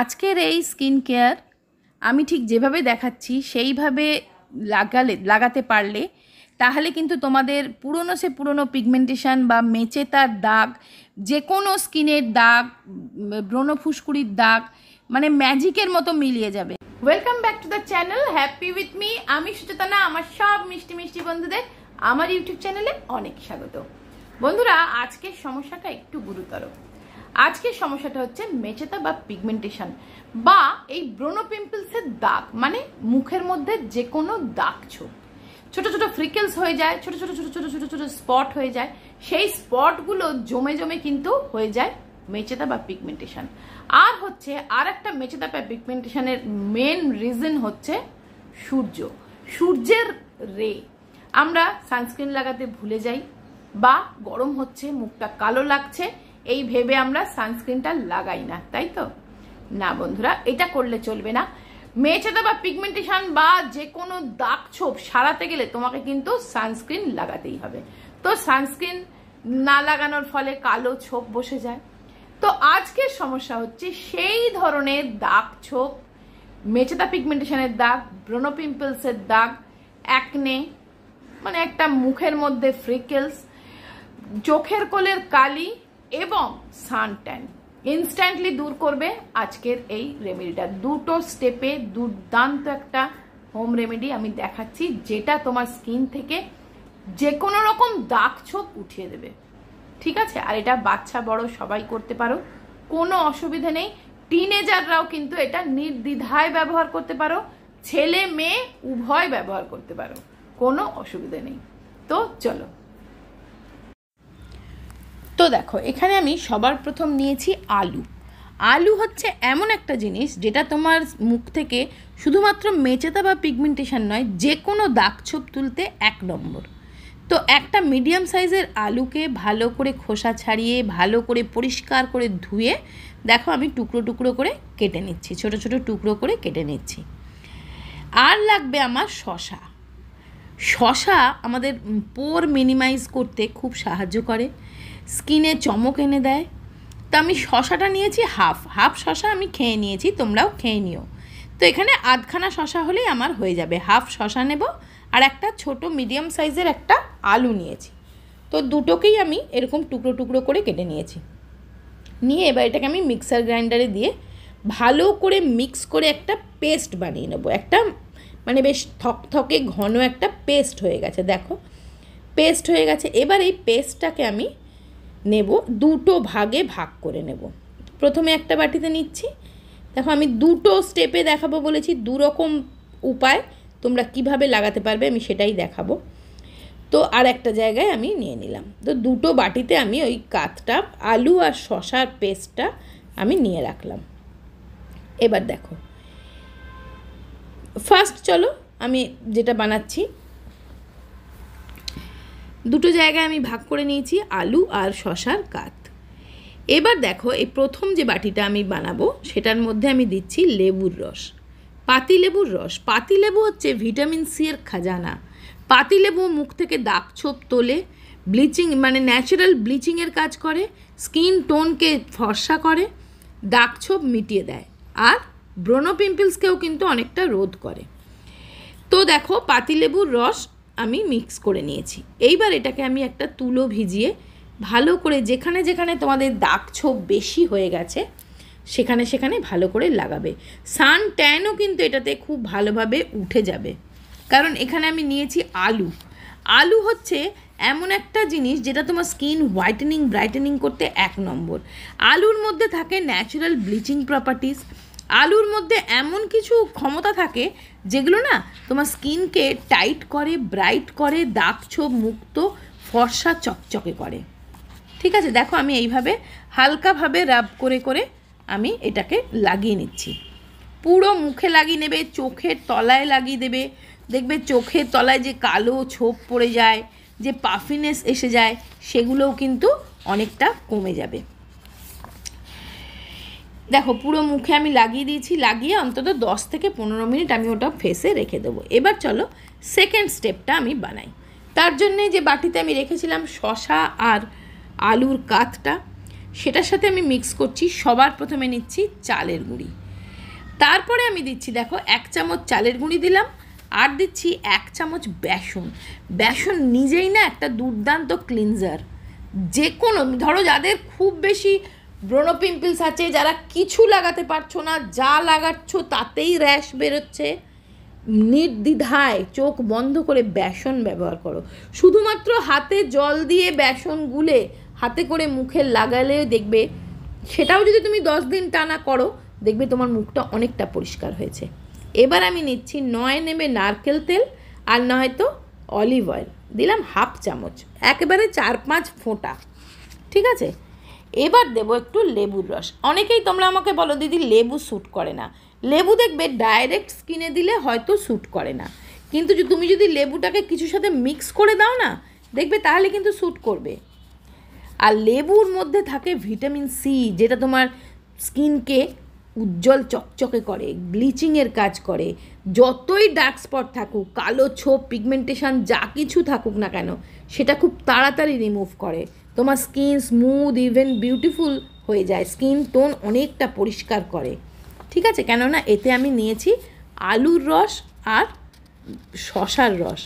আজকের এই skin care আমি ঠিক যেভাবে দেখাচ্ছি সেইভাবে লাগালে লাগাতে পারলে তাহলে কিন্তু তোমাদের পুরনো সে পুরনো পিগমেন্টেশন বা মেচেতার দাগ যে কোনো স্কিনের দাগ ব্রণ ফুসকুড়ির দাগ মানে ম্যাজিকের মতো মিলিয়ে যাবে welcome back to the channel happy with me আমি সুচেতনা আমার সব মিষ্টি মিষ্টি বন্ধুদের আমার ইউটিউব চ্যানেলে অনেক স্বাগত বন্ধুরা আজকের সমস্যাটা একটু গুরুতর আজকের সমস্যাটা হচ্ছে মেচেতা বা পিগমেন্টেশন বা এই ব্রোনো পিম্পলসের দাগ মানে মুখের মধ্যে যে কোনো দাগ ছোপ ছোট ছোট ফ্রিকেলস হয়ে যায় ছোট ছোট ছোট ছোট ছোট ছোট স্পট হয়ে যায় সেই স্পটগুলো জমে জমে কিন্তু হয়ে যায় মেচেতা বা পিগমেন্টেশন আর হচ্ছে আর একটা মেচেতা বা পিগমেন্টেশনের মেন রিজন হচ্ছে সূর্য সূর্যের রে আমরা সানস্ক্রিন লাগাতে ভুলে যাই বা গরম হচ্ছে মুখটা কালো লাগছে এই ভেবে আমরা সানস্ক্রিনটা লাগাই না তাই তো না বন্ধুরা এটা করলে চলবে না মেয়েছেদা বা পিগমেন্টেশন বা যে কোনো দাগ ছোপ সারাতে গেলে তোমাকে কিন্তু সানস্ক্রিন লাগাতেই হবে তো সানস্ক্রিন না লাগানোর ফলে কালো ছোপ বসে যায় তো আজকের সমস্যা হচ্ছে সেই ধরনের দাগ ছোপ মেচেতা পিগমেন্টেশনের দাগ ব্রোনো পিম্পলসের দাগ অ্যাকনে মানে একটা মুখের মধ্যে ফ্রিকেলস চোখের কোলের কালি এবং সান ট্যান ইনস্ট্যান্টলি দূর করবে আজকের এই রেমেডিটা দুটো স্টেপে দুর্দান্ত একটা হোম রেমেডি আমি দেখাচ্ছি যেটা তোমার স্কিন থেকে যে কোনো রকম দাগ ছোপ উঠিয়ে দেবে ঠিক আছে আর এটা বাচ্চা বড় সবাই করতে পারো কোনো অসুবিধা নেই টিনেজাররাও কিন্তু এটা নির্দ্বিধায় ব্যবহার করতে পারো ছেলে মেয়ে উভয় ব্যবহার করতে পারো কোনো অসুবিধা নেই তো চলো তো দেখো এখানে আমি সবার প্রথম নিয়েছি আলু আলু হচ্ছে এমন একটা জিনিস যেটা তোমার মুখ থেকে শুধুমাত্র মেচেতা বা পিগমেন্টেশন নয় যে কোনো দাগ ছোপ তুলতে এক নম্বর তো একটা মিডিয়াম সাইজের আলুকে ভালো করে খোসা ছাড়িয়ে ভালো করে পরিষ্কার করে ধুয়ে দেখো আমি টুকরো টুকরো করে কেটে নিচ্ছি ছোট ছোট টুকরো করে কেটে নিচ্ছি আর লাগবে আমার শশা শশা আমাদের পোর মিনিমাইজ করতে খুব সাহায্য করে স্কিনে চমক এনে দেয় তো আমি শশাটা নিয়েছি হাফ হাফ শশা আমি খেয়ে নিয়েছি তোমরাও খেয়ে নিও তো এখানে আধখানা শশা হলেই আমার হয়ে যাবে হাফ শশা নেব আর একটা ছোট মিডিয়াম সাইজের একটা আলু নিয়েছি তো দুটোকেই আমি এরকম টুকরো টুকরো করে কেটে নিয়েছি নিয়ে এবার এটাকে আমি মিক্সার গ্রাইন্ডারে দিয়ে ভালো করে মিক্স করে একটা পেস্ট বানিয়ে নেব একটা মানে বেশ থকথকে ঘন একটা পেস্ট হয়ে গেছে দেখো পেস্ট হয়ে গেছে এবার এই পেস্টটাকে আমি নেব দুটো ভাগে ভাগ করে নেব প্রথমে একটা বাটিতে নিচ্ছি দেখো আমি দুটো স্টেপে দেখাবো বলেছি দু রকম উপায় তোমরা কিভাবে লাগাতে পারবে আমি সেটাই দেখাবো তো আর একটা জায়গায় আমি নিয়ে নিলাম তো দুটো বাটিতে আমি ওই কাতটা আলু আর শশার পেস্টটা আমি নিয়ে রাখলাম এবার দেখো ফার্স্ট চলো আমি যেটা বানাচ্ছি দুটো জায়গায় আমি ভাগ করে নিয়েছি আলু আর শশার কাত এবার দেখো এই প্রথম যে বাটিটা আমি বানাবো সেটার মধ্যে আমি দিচ্ছি লেবুর রস পাতিলেবুর রস পাতিলেবু হচ্ছে ভিটামিন সি এর খাজানা পাতিলেবু মুখ থেকে দাগ ছোপ তোলে ব্লিচিং মানে ন্যাচারাল ব্লিচিংয়ের কাজ করে স্কিন টোনকে ফর্সা করে দাগ ছোপ মিটিয়ে দেয় আর ব্রণ পিম্পলসকেও কিন্তু অনেকটা রোধ করে তো দেখো পাতিলেবুর রস আমি মিক্স করে নিয়েছি এইবার এটাকে আমি একটা তুলো ভিজিয়ে ভালো করে যেখানে যেখানে তোমাদের দাগ ছোপ বেশি হয়ে গেছে সেখানে সেখানে ভালো করে লাগাবে সান ট্যানও কিন্তু এটাতে খুব ভালোভাবে উঠে যাবে কারণ এখানে আমি নিয়েছি আলু আলু হচ্ছে এমন একটা জিনিস যেটা তোমার স্কিন হোয়াইটেনিং ব্রাইটেনিং করতে এক নম্বর আলুর মধ্যে থাকে ন্যাচারাল ব্লিচিং প্রপার্টিস আলুর মধ্যে এমন কিছু ক্ষমতা থাকে যেগুলো না তোমার স্কিনকে টাইট করে ব্রাইট করে দাগ ছোপ মুক্ত ফর্সা চকচকে করে ঠিক আছে দেখো আমি এইভাবে হালকাভাবে রাব করে করে আমি এটাকে লাগিয়ে নিচ্ছি পুরো মুখে লাগিয়ে নেবে চোখের তলায় লাগিয়ে দেবে দেখবে চোখের তলায় যে কালো ছোপ পড়ে যায় যে পাফিনেস এসে যায় সেগুলোও কিন্তু অনেকটা কমে যাবে দেখো পুরো মুখে আমি লাগিয়ে দিয়েছি লাগিয়ে অন্তত দশ থেকে পনেরো মিনিট আমি ওটা ফেসে রেখে দেবো এবার চলো সেকেন্ড স্টেপটা আমি বানাই তার জন্যে যে বাটিতে আমি রেখেছিলাম শশা আর আলুর কাতটা সেটার সাথে আমি মিক্স করছি সবার প্রথমে নিচ্ছি চালের গুঁড়ি তারপরে আমি দিচ্ছি দেখো এক চামচ চালের গুঁড়ি দিলাম আর দিচ্ছি এক চামচ বেসন বেসন নিজেই না একটা দুর্দান্ত ক্লিনজার যে কোনো ধরো যাদের খুব বেশি ব্রোনো পিম্পলস আছে যারা কিছু লাগাতে পারছো না যা লাগাচ্ছ তাতেই র্যাশ বেরোচ্ছে নির্দ্বিধায় চোখ বন্ধ করে বেসন ব্যবহার করো শুধুমাত্র হাতে জল দিয়ে বেসন গুলে হাতে করে মুখে লাগালে দেখবে সেটাও যদি তুমি দশ দিন টানা করো দেখবে তোমার মুখটা অনেকটা পরিষ্কার হয়েছে এবার আমি নিচ্ছি নয় নেবে নারকেল তেল আর নয়তো অলিভ অয়েল দিলাম হাফ চামচ একেবারে চার পাঁচ ফোঁটা ঠিক আছে এবার দেবো একটু লেবুর রস অনেকেই তোমরা আমাকে বলো দিদি লেবু শ্যুট করে না লেবু দেখবে ডাইরেক্ট স্কিনে দিলে হয়তো শ্যুট করে না কিন্তু তুমি যদি লেবুটাকে কিছুর সাথে মিক্স করে দাও না দেখবে তাহলে কিন্তু শ্যুট করবে আর লেবুর মধ্যে থাকে ভিটামিন সি যেটা তোমার স্কিনকে উজ্জ্বল চকচকে করে ব্লিচিংয়ের কাজ করে যতই ডার্ক স্পট থাকুক কালো ছোপ পিগমেন্টেশন যা কিছু থাকুক না কেন সেটা খুব তাড়াতাড়ি রিমুভ করে তোমার স্কিন স্মুথ ইভেন বিউটিফুল হয়ে যায় স্কিন টোন অনেকটা পরিষ্কার করে ঠিক আছে কেননা এতে আমি নিয়েছি আলুর রস আর শশার রস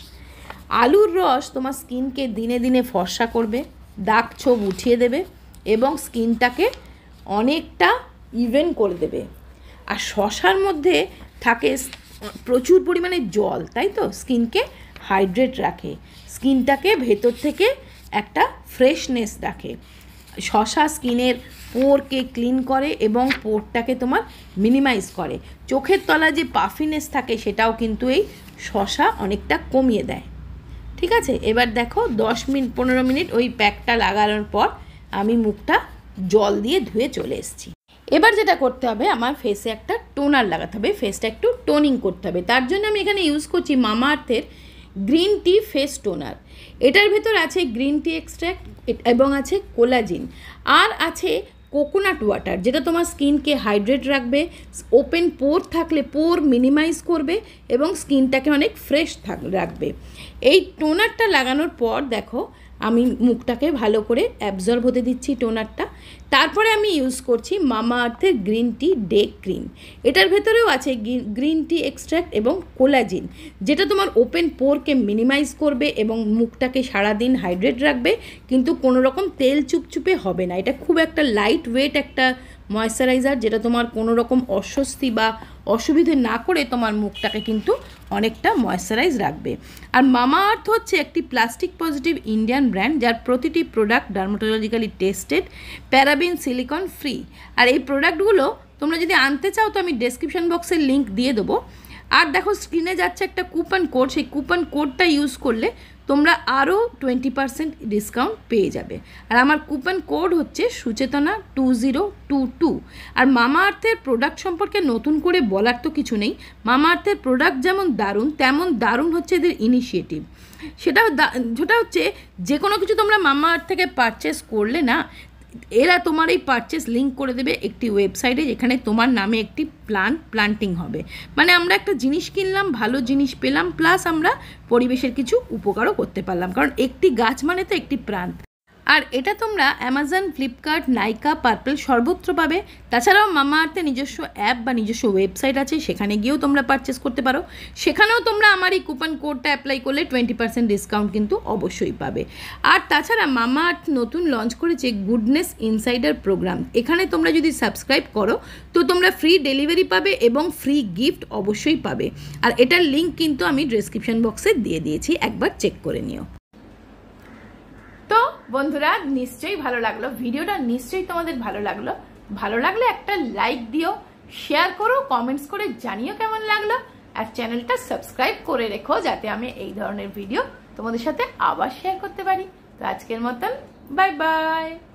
আলুর রস তোমার স্কিনকে দিনে দিনে ফর্সা করবে দাগ ছোপ উঠিয়ে দেবে এবং স্কিনটাকে অনেকটা ইভেন করে দেবে আর শশার মধ্যে থাকে প্রচুর পরিমাণে জল তাই তো স্কিনকে হাইড্রেট রাখে স্কিনটাকে ভেতর থেকে একটা ফ্রেশনেস রাখে শশা স্কিনের পোরকে ক্লিন করে এবং পোরটাকে তোমার মিনিমাইজ করে চোখের তলা যে পাফিনেস থাকে সেটাও কিন্তু এই শশা অনেকটা কমিয়ে দেয় ঠিক আছে এবার দেখো দশ মিনিট পনেরো মিনিট ওই প্যাকটা লাগানোর পর আমি মুখটা জল দিয়ে ধুয়ে চলে এসেছি এবার যেটা করতে হবে আমার ফেসে একটা টোনার লাগাতে হবে ফেসটা একটু টোনিং করতে হবে তার জন্য আমি এখানে ইউজ করছি মামা আর্থের গ্রিন টি ফেস টোনার এটার ভেতর আছে গ্রিন টি এক্সট্র্যাক্ট এবং আছে কোলাজিন আর আছে কোকোনাট ওয়াটার যেটা তোমার স্কিনকে হাইড্রেট রাখবে ওপেন পোর থাকলে পোর মিনিমাইজ করবে এবং স্কিনটাকে অনেক ফ্রেশ থাক রাখবে এই টোনারটা লাগানোর পর দেখো আমি মুখটাকে ভালো করে অ্যাবজর্ব হতে দিচ্ছি টোনারটা তারপরে আমি ইউজ করছি মামা আর্থের গ্রিন টি ডে ক্রিম এটার ভেতরেও আছে গ্রিন টি এক্সট্র্যাক্ট এবং কোলাজিন যেটা তোমার ওপেন পোরকে মিনিমাইজ করবে এবং মুখটাকে সারাদিন হাইড্রেট রাখবে কিন্তু কোনো রকম তেল চুপচুপে হবে না এটা খুব একটা লাইট ওয়েট একটা ময়শ্চারাইজার যেটা তোমার কোনো রকম অস্বস্তি বা অসুবিধে না করে তোমার মুখটাকে কিন্তু অনেকটা ময়শ্চারাইজ রাখবে আর মামা আর্থ হচ্ছে একটি প্লাস্টিক পজিটিভ ইন্ডিয়ান ব্র্যান্ড যার প্রতিটি product dermatologically tested paraben silicone free আর এই প্রোডাক্টগুলো তোমরা যদি আনতে চাও তো আমি ডেসক্রিপশন বক্সের লিঙ্ক দিয়ে দেবো আর দেখো স্ক্রিনে যাচ্ছে একটা কুপন কোড সেই কুপন কোডটা ইউজ করলে তোমরা আরও টোয়েন্টি পারসেন্ট ডিসকাউন্ট পেয়ে যাবে আর আমার কুপন কোড হচ্ছে Suchetana two zero two two আর মামা আর্থের প্রোডাক্ট সম্পর্কে নতুন করে বলার তো কিছু নেই মামা আর্থের প্রোডাক্ট যেমন দারুণ তেমন দারুণ হচ্ছে এদের ইনিশিয়েটিভ সেটা সেটা হচ্ছে যে কোনো কিছু তোমরা মামা আর্থ থেকে পারচেস করলে না এরা তোমার এই পারচেস লিঙ্ক করে দেবে একটি ওয়েবসাইটে যেখানে তোমার নামে একটি প্লান প্লান্টিং হবে মানে আমরা একটা জিনিস কিনলাম ভালো জিনিস পেলাম প্লাস আমরা পরিবেশের কিছু উপকারও করতে পারলাম কারণ একটি গাছ মানে তো একটি প্রাণ আর এটা তোমরা অ্যামাজন ফ্লিপকার্ট নাইকা পার্পল সর্বত্র পাবে তাছাড়াও মামা আর্থে নিজস্ব অ্যাপ বা নিজস্ব ওয়েবসাইট আছে সেখানে গিয়েও তোমরা পারচেস করতে পারো সেখানেও তোমরা আমার এই কুপন কোডটা অ্যাপ্লাই করলে টোয়েন্টি পার্সেন্ট ডিসকাউন্ট কিন্তু অবশ্যই পাবে আর তাছাড়া মামা আর্থ নতুন লঞ্চ করেছে গুডনেস ইনসাইডার প্রোগ্রাম এখানে তোমরা যদি সাবস্ক্রাইব করো তো তোমরা ফ্রি ডেলিভারি পাবে এবং ফ্রি গিফট অবশ্যই পাবে আর এটার লিঙ্ক কিন্তু আমি ডিসক্রিপশন বক্সে দিয়ে দিয়েছি একবার চেক করে নিও বন্ধুরা নিশ্চয়ই ভালো লাগলো ভিডিওটা নিশ্চয়ই তোমাদের ভালো লাগলো ভালো লাগলে একটা লাইক দিও শেয়ার করো কমেন্টস করে জানিও কেমন লাগলো আর চ্যানেলটা সাবস্ক্রাইব করে রেখো যাতে আমি এই ধরনের ভিডিও তোমাদের সাথে আবার শেয়ার করতে পারি তো আজকের মতন বাই বাই